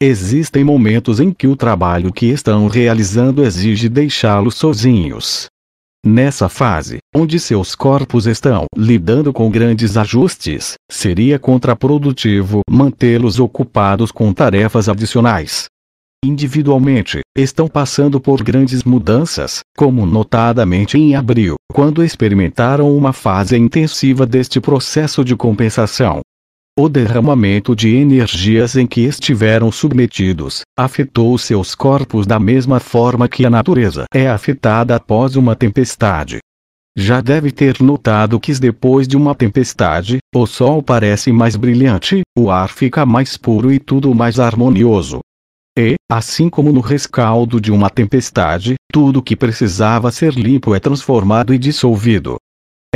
Existem momentos em que o trabalho que estão realizando exige deixá-los sozinhos. Nessa fase, onde seus corpos estão lidando com grandes ajustes, seria contraprodutivo mantê-los ocupados com tarefas adicionais. Individualmente, estão passando por grandes mudanças, como notadamente em abril, quando experimentaram uma fase intensiva deste processo de compensação. O derramamento de energias em que estiveram submetidos afetou seus corpos da mesma forma que a natureza é afetada após uma tempestade. Já deve ter notado que depois de uma tempestade, o sol parece mais brilhante, o ar fica mais puro e tudo mais harmonioso. E, assim como no rescaldo de uma tempestade, tudo que precisava ser limpo é transformado e dissolvido.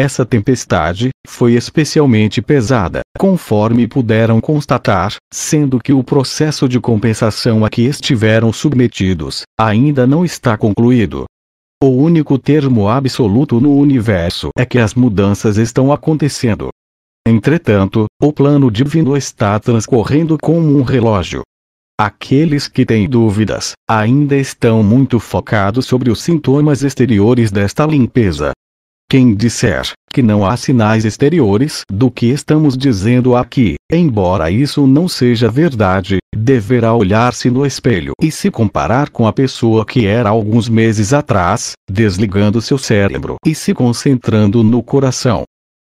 Essa tempestade foi especialmente pesada, conforme puderam constatar, sendo que o processo de compensação a que estiveram submetidos ainda não está concluído. O único termo absoluto no universo é que as mudanças estão acontecendo. Entretanto, o plano divino está transcorrendo como um relógio. Aqueles que têm dúvidas ainda estão muito focados sobre os sintomas exteriores desta limpeza, quem disser que não há sinais exteriores do que estamos dizendo aqui, embora isso não seja verdade, deverá olhar-se no espelho e se comparar com a pessoa que era alguns meses atrás, desligando seu cérebro e se concentrando no coração.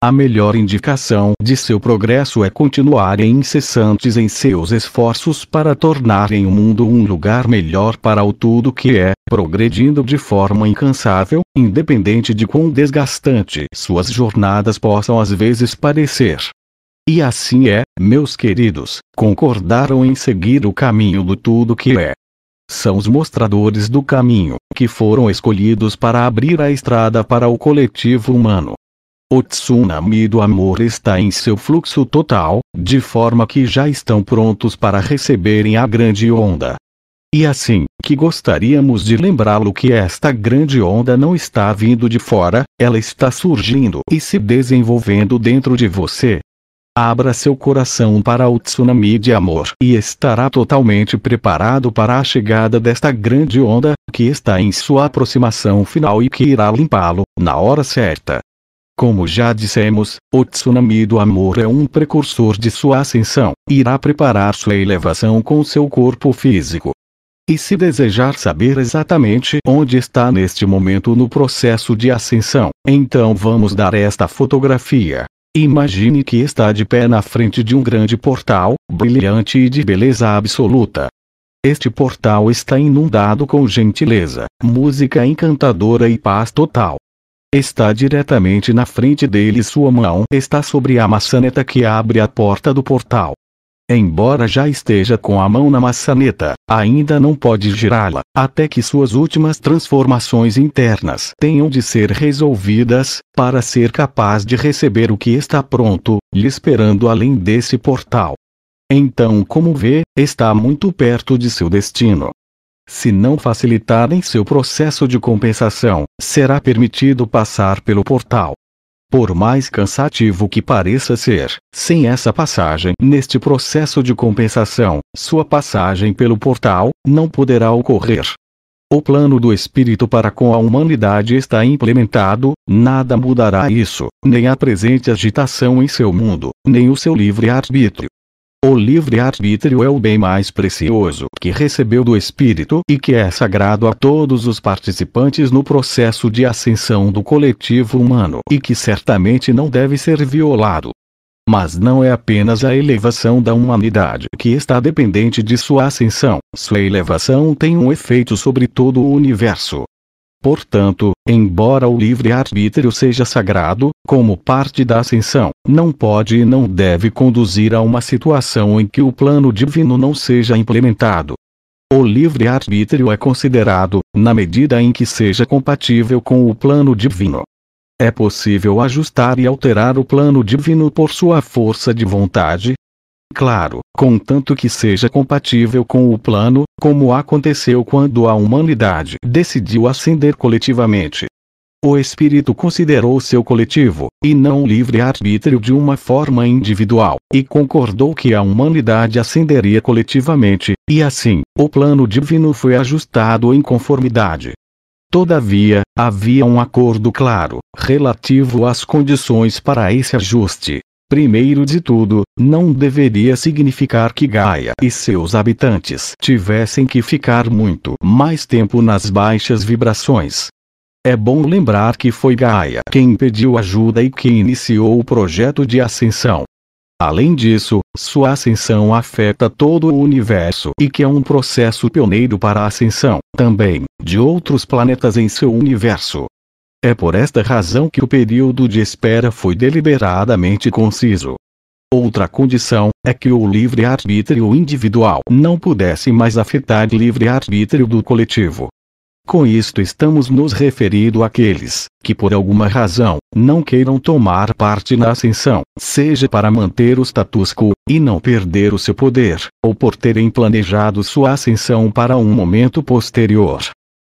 A melhor indicação de seu progresso é continuarem incessantes em seus esforços para tornarem o mundo um lugar melhor para o tudo que é, progredindo de forma incansável, independente de quão desgastante suas jornadas possam às vezes parecer. E assim é, meus queridos, concordaram em seguir o caminho do tudo que é. São os mostradores do caminho, que foram escolhidos para abrir a estrada para o coletivo humano. O tsunami do amor está em seu fluxo total, de forma que já estão prontos para receberem a grande onda. E assim, que gostaríamos de lembrá-lo que esta grande onda não está vindo de fora, ela está surgindo e se desenvolvendo dentro de você. Abra seu coração para o tsunami de amor e estará totalmente preparado para a chegada desta grande onda, que está em sua aproximação final e que irá limpá-lo, na hora certa. Como já dissemos, o tsunami do amor é um precursor de sua ascensão, irá preparar sua elevação com seu corpo físico. E se desejar saber exatamente onde está neste momento no processo de ascensão, então vamos dar esta fotografia. Imagine que está de pé na frente de um grande portal, brilhante e de beleza absoluta. Este portal está inundado com gentileza, música encantadora e paz total. Está diretamente na frente dele e sua mão está sobre a maçaneta que abre a porta do portal. Embora já esteja com a mão na maçaneta, ainda não pode girá-la, até que suas últimas transformações internas tenham de ser resolvidas, para ser capaz de receber o que está pronto, lhe esperando além desse portal. Então, como vê, está muito perto de seu destino se não facilitarem seu processo de compensação, será permitido passar pelo portal. Por mais cansativo que pareça ser, sem essa passagem neste processo de compensação, sua passagem pelo portal não poderá ocorrer. O plano do espírito para com a humanidade está implementado, nada mudará isso, nem a presente agitação em seu mundo, nem o seu livre arbítrio. O livre-arbítrio é o bem mais precioso que recebeu do Espírito e que é sagrado a todos os participantes no processo de ascensão do coletivo humano e que certamente não deve ser violado. Mas não é apenas a elevação da humanidade que está dependente de sua ascensão, sua elevação tem um efeito sobre todo o universo. Portanto, embora o livre-arbítrio seja sagrado, como parte da ascensão, não pode e não deve conduzir a uma situação em que o plano divino não seja implementado. O livre-arbítrio é considerado, na medida em que seja compatível com o plano divino. É possível ajustar e alterar o plano divino por sua força de vontade, claro, contanto que seja compatível com o plano, como aconteceu quando a humanidade decidiu ascender coletivamente. O espírito considerou seu coletivo, e não o livre-arbítrio de uma forma individual, e concordou que a humanidade ascenderia coletivamente, e assim, o plano divino foi ajustado em conformidade. Todavia, havia um acordo claro, relativo às condições para esse ajuste, Primeiro de tudo, não deveria significar que Gaia e seus habitantes tivessem que ficar muito mais tempo nas baixas vibrações. É bom lembrar que foi Gaia quem pediu ajuda e que iniciou o projeto de ascensão. Além disso, sua ascensão afeta todo o universo e que é um processo pioneiro para a ascensão, também, de outros planetas em seu universo. É por esta razão que o período de espera foi deliberadamente conciso. Outra condição é que o livre-arbítrio individual não pudesse mais afetar livre-arbítrio do coletivo. Com isto estamos nos referindo àqueles que por alguma razão não queiram tomar parte na ascensão, seja para manter o status quo e não perder o seu poder, ou por terem planejado sua ascensão para um momento posterior,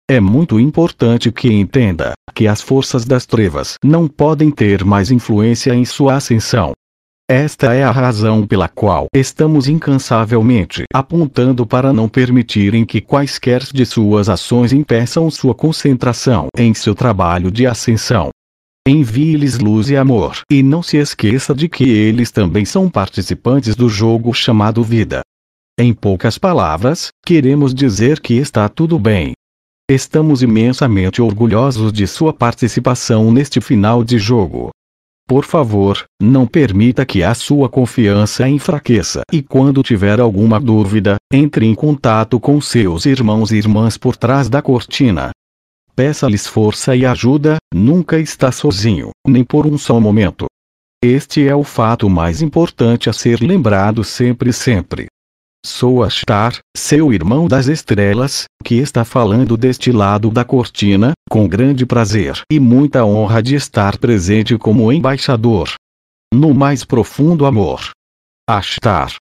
é muito importante que entenda que as forças das trevas não podem ter mais influência em sua ascensão. Esta é a razão pela qual estamos incansavelmente apontando para não permitirem que quaisquer de suas ações impeçam sua concentração em seu trabalho de ascensão. Envie-lhes luz e amor, e não se esqueça de que eles também são participantes do jogo chamado vida. Em poucas palavras, queremos dizer que está tudo bem Estamos imensamente orgulhosos de sua participação neste final de jogo. Por favor, não permita que a sua confiança enfraqueça e quando tiver alguma dúvida, entre em contato com seus irmãos e irmãs por trás da cortina. Peça-lhes força e ajuda, nunca está sozinho, nem por um só momento. Este é o fato mais importante a ser lembrado sempre sempre. Sou Astar, seu irmão das estrelas, que está falando deste lado da cortina, com grande prazer e muita honra de estar presente como embaixador. No mais profundo amor. Astar.